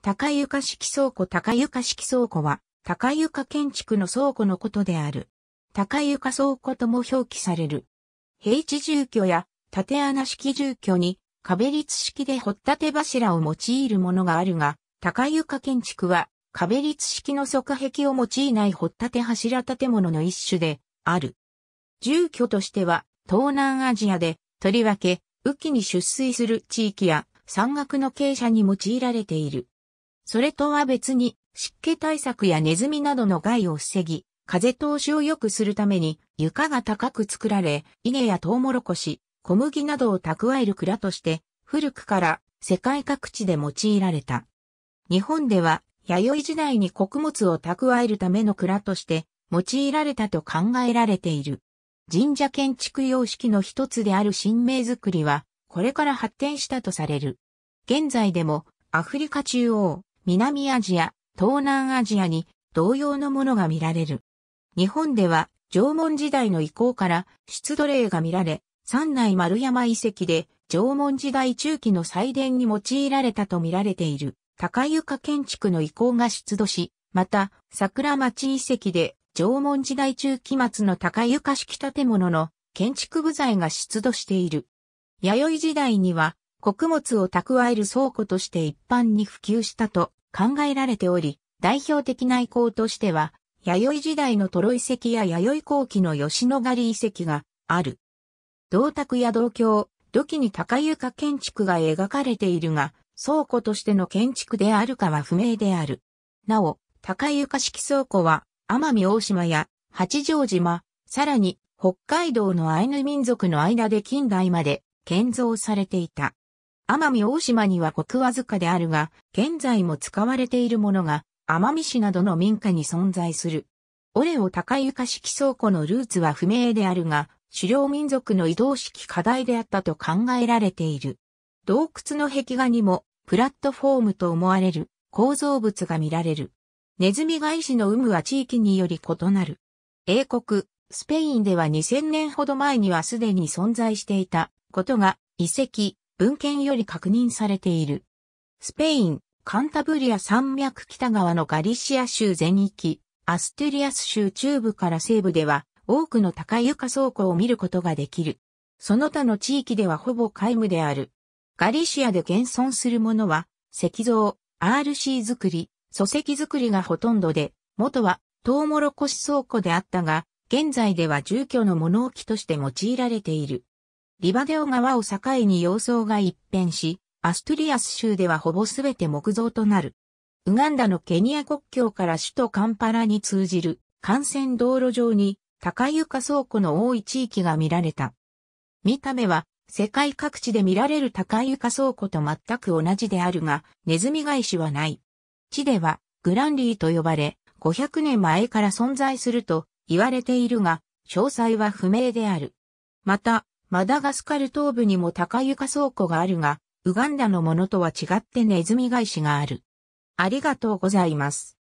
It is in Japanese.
高床式倉庫高床式倉庫は、高床建築の倉庫のことである。高床倉庫とも表記される。平地住居や縦穴式住居に壁立式で掘った柱を用いるものがあるが、高床建築は壁立式の側壁を用いない掘った柱建物の一種である。住居としては東南アジアでとりわけ雨季に出水する地域や山岳の傾斜に用いられている。それとは別に、湿気対策やネズミなどの害を防ぎ、風通しを良くするために床が高く作られ、稲やトウモロコシ、小麦などを蓄える蔵として、古くから世界各地で用いられた。日本では、弥生時代に穀物を蓄えるための蔵として用いられたと考えられている。神社建築様式の一つである神明造りは、これから発展したとされる。現在でも、アフリカ中央、南アジア、東南アジアに同様のものが見られる。日本では縄文時代の遺構から出土例が見られ、三内丸山遺跡で縄文時代中期の祭殿に用いられたと見られている高床建築の遺構が出土し、また桜町遺跡で縄文時代中期末の高床式建物の建築部材が出土している。弥生時代には穀物を蓄える倉庫として一般に普及したと考えられており、代表的な遺構としては、弥生時代のトロ遺跡や弥生後期の吉野ヶ里遺跡がある。銅鐸や銅鏡、土器に高床建築が描かれているが、倉庫としての建築であるかは不明である。なお、高床式倉庫は、奄美大島や八丈島、さらに北海道のアイヌ民族の間で近代まで建造されていた。奄美大島には国ずかであるが、現在も使われているものが、奄美市などの民家に存在する。オレオ高床式倉庫のルーツは不明であるが、狩猟民族の移動式課題であったと考えられている。洞窟の壁画にも、プラットフォームと思われる構造物が見られる。ネズミ返しの有無は地域により異なる。英国、スペインでは2000年ほど前にはすでに存在していたことが遺跡、文献より確認されている。スペイン、カンタブリア山脈北側のガリシア州全域、アストゥリアス州中部から西部では、多くの高床倉庫を見ることができる。その他の地域ではほぼ皆無である。ガリシアで現存するものは、石像、RC 作り、礎石作りがほとんどで、元はトウモロコシ倉庫であったが、現在では住居の物置として用いられている。リバデオ川を境に様相が一変し、アストリアス州ではほぼすべて木造となる。ウガンダのケニア国境から首都カンパラに通じる幹線道路上に高床倉庫の多い地域が見られた。見た目は世界各地で見られる高床倉庫と全く同じであるが、ネズミ返しはない。地ではグランリーと呼ばれ、500年前から存在すると言われているが、詳細は不明である。また、マダガスカル東部にも高床倉庫があるが、ウガンダのものとは違ってネズミ返しがある。ありがとうございます。